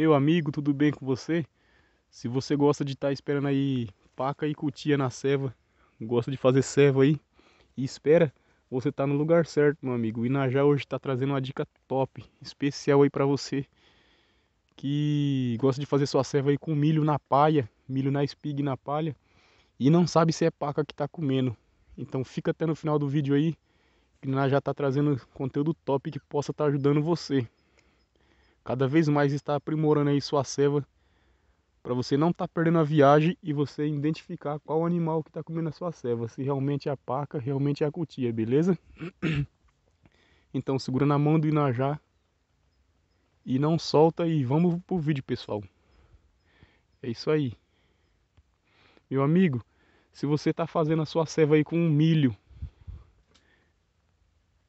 Meu amigo, tudo bem com você? Se você gosta de estar tá esperando aí paca e cutia na ceva, gosta de fazer ceva aí e espera, você tá no lugar certo, meu amigo. O Inajá hoje está trazendo uma dica top, especial aí para você que gosta de fazer sua ceva aí com milho na palha, milho na espiga e na palha e não sabe se é paca que tá comendo. Então fica até no final do vídeo aí, que o Inajá tá trazendo conteúdo top que possa estar tá ajudando você cada vez mais está aprimorando aí sua ceva para você não estar tá perdendo a viagem e você identificar qual animal que está comendo a sua ceva, se realmente é a paca, realmente é a cutia, beleza? Então segura na mão do Inajá e não solta e vamos pro vídeo, pessoal. É isso aí. Meu amigo, se você está fazendo a sua ceva aí com milho,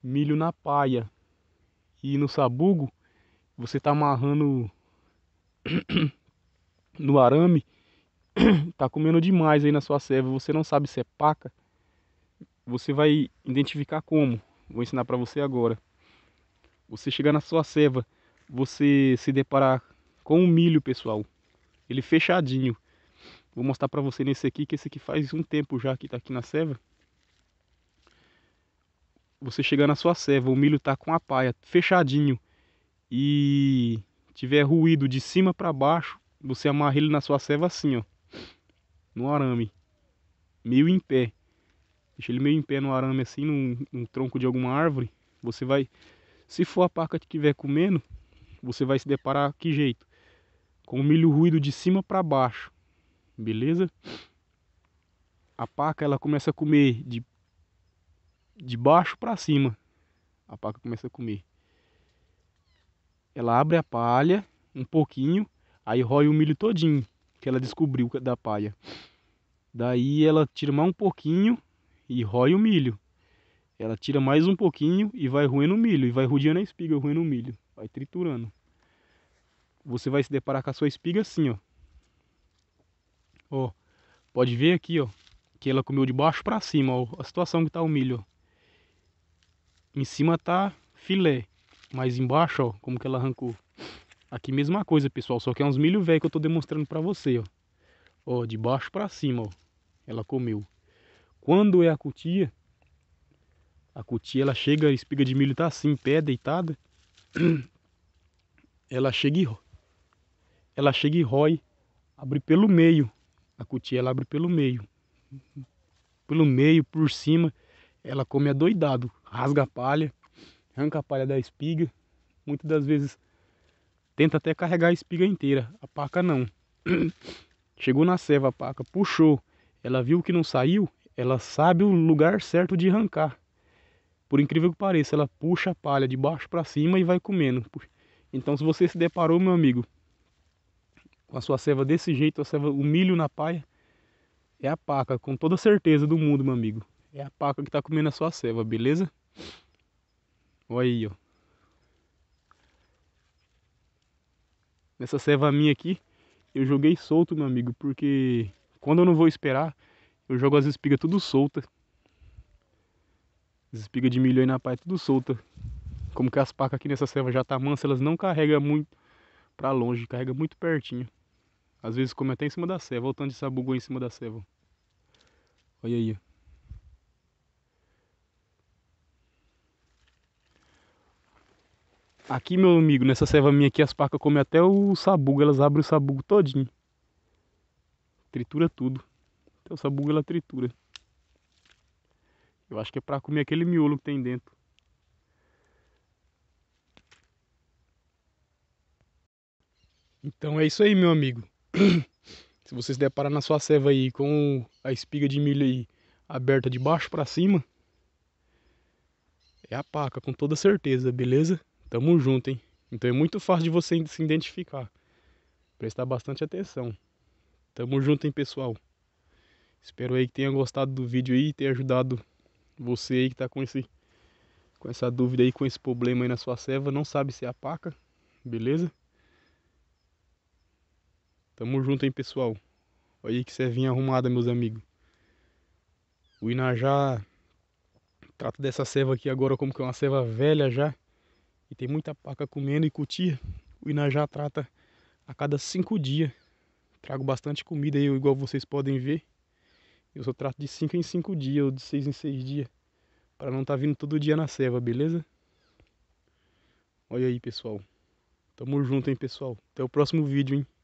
milho na paia e no sabugo, você está amarrando no arame, está comendo demais aí na sua serva, você não sabe se é paca, você vai identificar como. Vou ensinar para você agora. Você chegar na sua serva, você se deparar com o milho, pessoal. Ele fechadinho. Vou mostrar para você nesse aqui, que esse aqui faz um tempo já que está aqui na serva. Você chegar na sua serva, o milho está com a paia fechadinho e tiver ruído de cima para baixo, você amarra ele na sua ceva assim, ó. No arame. Meio em pé. Deixa ele meio em pé no arame assim, num, num tronco de alguma árvore. Você vai... Se for a paca que estiver comendo, você vai se deparar que jeito? Com o milho ruído de cima para baixo. Beleza? A paca, ela começa a comer de, de baixo para cima. A paca começa a comer ela abre a palha um pouquinho, aí rói o milho todinho que ela descobriu é da palha. Daí ela tira mais um pouquinho e rói o milho. Ela tira mais um pouquinho e vai roendo o milho, e vai rodeando a espiga, roendo o milho, vai triturando. Você vai se deparar com a sua espiga assim, ó. Ó, pode ver aqui, ó, que ela comeu de baixo para cima, ó, a situação que tá o milho, ó. Em cima tá filé mais embaixo, ó, como que ela arrancou. Aqui mesma coisa, pessoal, só que é uns milho velho que eu tô demonstrando pra você, ó. Ó, de baixo pra cima, ó. Ela comeu. Quando é a cutia, a cutia ela chega, a espiga de milho tá assim, pé, deitada. Ela chega e ela chega e rói, abre pelo meio. A cutia ela abre pelo meio. Pelo meio, por cima, ela come adoidado, rasga a palha arranca a palha da espiga. Muitas das vezes tenta até carregar a espiga inteira, a paca não. Chegou na ceva a paca, puxou, ela viu que não saiu, ela sabe o lugar certo de arrancar. Por incrível que pareça, ela puxa a palha de baixo para cima e vai comendo. Então, se você se deparou, meu amigo, com a sua ceva desse jeito, a ceva, o milho na palha, é a paca, com toda certeza do mundo, meu amigo. É a paca que está comendo a sua ceva, beleza? Olha aí, ó. Nessa ceva minha aqui, eu joguei solto, meu amigo, porque quando eu não vou esperar, eu jogo as espigas tudo solta. As espigas de milho aí na parte tudo solta. Como que as pacas aqui nessa ceva já tá mansa, elas não carregam muito pra longe, carrega muito pertinho. Às vezes come até em cima da ceva, olha o tanto de sabugo em cima da ceva. Olha aí, ó. Aqui, meu amigo, nessa serva minha aqui, as pacas comem até o sabugo. Elas abrem o sabugo todinho. Tritura tudo. Até o sabugo ela tritura. Eu acho que é para comer aquele miolo que tem dentro. Então é isso aí, meu amigo. Se você se deparar na sua ceva aí com a espiga de milho aí aberta de baixo para cima, é a paca, com toda certeza, beleza? Tamo junto, hein? Então é muito fácil de você se identificar. Prestar bastante atenção. Tamo junto, hein, pessoal? Espero aí que tenha gostado do vídeo aí, tenha ajudado você aí que tá com esse com essa dúvida aí, com esse problema aí na sua ceva, não sabe se é a paca, beleza? Tamo junto, hein, pessoal? Olha aí que servinha arrumada, meus amigos. O Inajá trata dessa ceva aqui agora como que é uma ceva velha já. E tem muita paca comendo e cutia. O Inajá trata a cada cinco dias. Trago bastante comida aí, igual vocês podem ver. Eu só trato de cinco em cinco dias ou de seis em seis dias. para não estar tá vindo todo dia na serva, beleza? Olha aí, pessoal. Tamo junto, hein, pessoal. Até o próximo vídeo, hein.